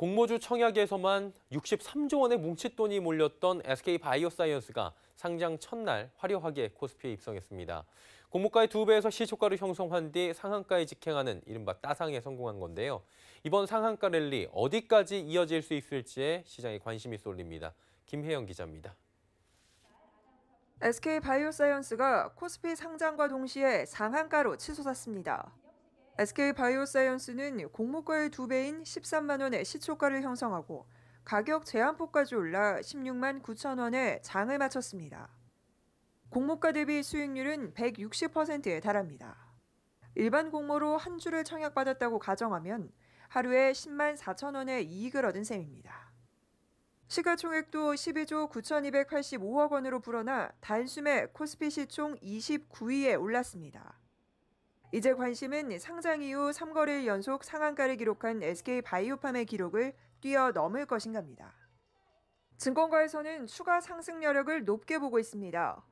공모주 청약에서만 63조 원의 뭉칫돈이 몰렸던 SK 바이오사이언스가 상장 첫날 화려하게 코스피에 입성했습니다. 공모가의 2배에서 시초가를 형성한 뒤 상한가에 직행하는 이른바 따상에 성공한 건데요. 이번 상한가 랠리 어디까지 이어질 수 있을지에 시장에 관심이 쏠립니다. 김혜영 기자입니다. SK 바이오사이언스가 코스피 상장과 동시에 상한가로 치솟았습니다. SK 바이오사이언스는 공모가의 두 배인 13만 원의 시초가를 형성하고 가격 제한폭까지 올라 16만 9천 원에 장을 마쳤습니다. 공모가 대비 수익률은 160%에 달합니다. 일반 공모로 한 주를 청약받았다고 가정하면 하루에 10만 4천 원의 이익을 얻은 셈입니다. 시가총액도 12조 9,285억 원으로 불어나 단숨에 코스피 시총 29위에 올랐습니다. 이제 관심은 상장 이후 3거래 일 연속 상한가를 기록한 SK 바이오팜의 기록을 뛰어넘을 것인가입니다. 증권가에서는 추가 상승 여력을 높게 보고 있습니다.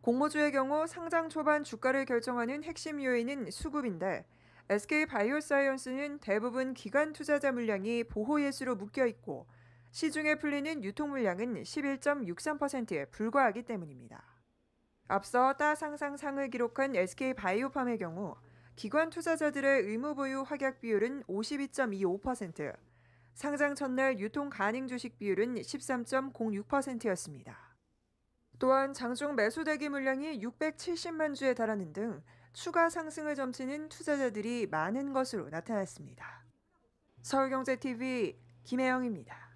공모주의 경우 상장 초반 주가를 결정하는 핵심 요인은 수급인데 SK 바이오사이언스는 대부분 기관 투자자 물량이 보호 예수로 묶여 있고 시중에 풀리는 유통 물량은 11.63%에 불과하기 때문입니다. 앞서 따상상상을 기록한 SK바이오팜의 경우 기관 투자자들의 의무 보유 확약 비율은 52.25%, 상장 첫날 유통 가능 주식 비율은 13.06%였습니다. 또한 장중 매수 대기 물량이 670만 주에 달하는 등 추가 상승을 점치는 투자자들이 많은 것으로 나타났습니다. 서울경제TV 김혜영입니다.